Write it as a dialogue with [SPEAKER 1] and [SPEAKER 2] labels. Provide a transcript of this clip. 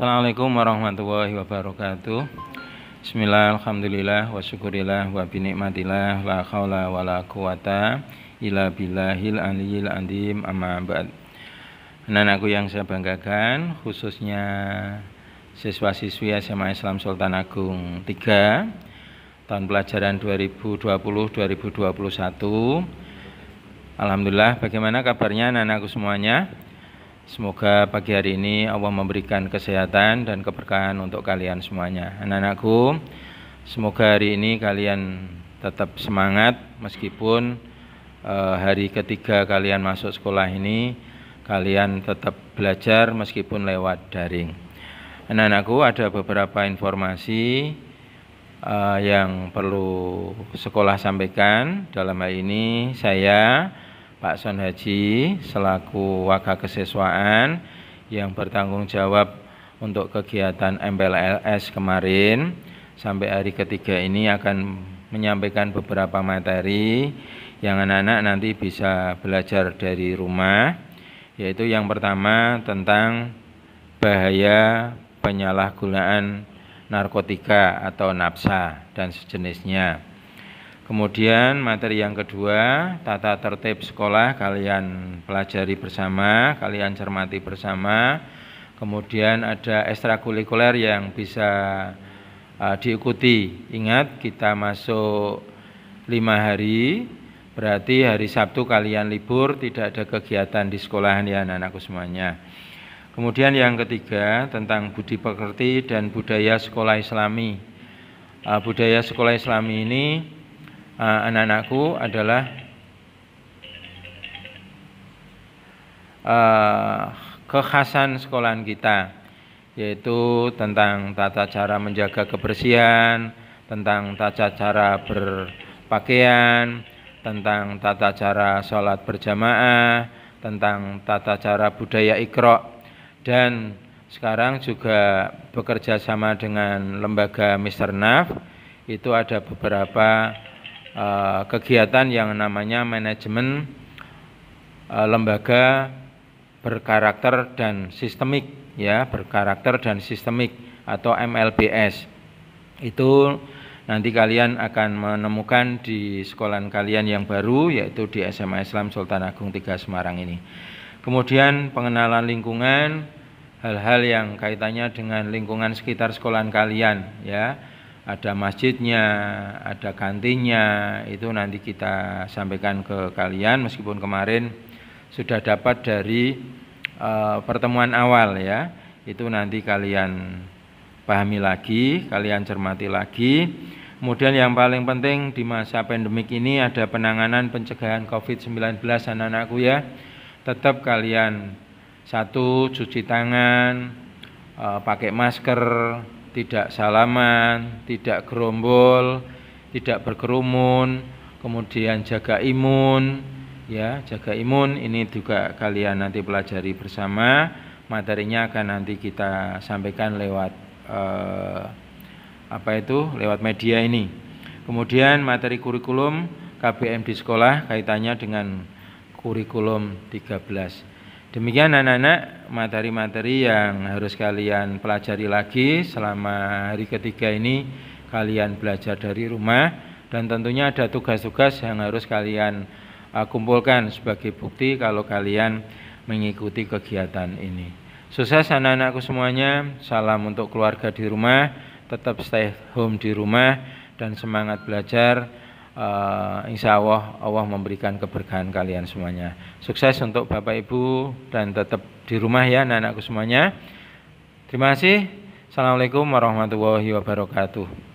[SPEAKER 1] Assalamualaikum warahmatullahi wabarakatuh. Bismillah, alhamdulillah, wa syukurillah, wa binikmatillah, la khawla wa la quwata Ila billahil aliyil adim amma abad Anak-anakku yang saya banggakan, khususnya siswa-siswi SMA Islam Sultan Agung 3 tahun pelajaran 2020-2021. Alhamdulillah, bagaimana kabarnya anak-anakku semuanya? Semoga pagi hari ini Allah memberikan kesehatan dan keberkahan untuk kalian semuanya. Anak-anakku, semoga hari ini kalian tetap semangat meskipun eh, hari ketiga kalian masuk sekolah ini kalian tetap belajar meskipun lewat daring. Anak-anakku, ada beberapa informasi eh, yang perlu sekolah sampaikan. Dalam hal ini saya Pak Son Haji selaku Wakil Kesiswaan yang bertanggung jawab untuk kegiatan MPLS kemarin sampai hari ketiga ini akan menyampaikan beberapa materi yang anak-anak nanti bisa belajar dari rumah yaitu yang pertama tentang bahaya penyalahgunaan narkotika atau napsa dan sejenisnya. Kemudian materi yang kedua, tata tertib sekolah kalian pelajari bersama, kalian cermati bersama. Kemudian ada ekstrakurikuler yang bisa uh, diikuti. Ingat kita masuk lima hari, berarti hari Sabtu kalian libur, tidak ada kegiatan di sekolahan ya anak-anakku semuanya. Kemudian yang ketiga tentang budi pekerti dan budaya sekolah Islami. Uh, budaya sekolah Islami ini uh, anak-anakku adalah uh, kekhasan sekolahan kita yaitu tentang tata cara menjaga kebersihan, tentang tata cara berpakaian, tentang tata cara sholat berjamaah, tentang tata cara budaya ikro dan sekarang juga bekerja sama dengan lembaga Naf itu ada beberapa Eh, kegiatan yang namanya manajemen eh, lembaga berkarakter dan sistemik ya berkarakter dan sistemik atau MLBS itu nanti kalian akan menemukan di sekolahan kalian yang baru yaitu di SMA Islam Sultan Agung 3 Semarang ini kemudian pengenalan lingkungan hal-hal yang kaitannya dengan lingkungan sekitar sekolahan kalian ya ada masjidnya, ada kantinnya, itu nanti kita sampaikan ke kalian meskipun kemarin sudah dapat dari e, pertemuan awal ya. Itu nanti kalian pahami lagi, kalian cermati lagi. Kemudian yang paling penting di masa pandemik ini ada penanganan pencegahan COVID-19 anak-anakku ya. Tetap kalian satu cuci tangan, e, pakai masker, tidak salaman, tidak gerombol, tidak berkerumun, kemudian jaga imun, ya, jaga imun ini juga kalian nanti pelajari bersama. Materinya akan nanti kita sampaikan lewat eh, apa itu? lewat media ini. Kemudian materi kurikulum KBM di sekolah kaitannya dengan kurikulum 13. Demikian anak-anak materi-materi yang harus kalian pelajari lagi selama hari ketiga ini kalian belajar dari rumah dan tentunya ada tugas-tugas yang harus kalian uh, kumpulkan sebagai bukti kalau kalian mengikuti kegiatan ini. Sukses anak-anakku semuanya, salam untuk keluarga di rumah, tetap stay home di rumah dan semangat belajar uh, insya Allah Allah memberikan keberkahan kalian semuanya. Sukses untuk Bapak Ibu dan tetap di rumah ya anak-anakku semuanya. Terima kasih. Assalamualaikum warahmatullahi wabarakatuh.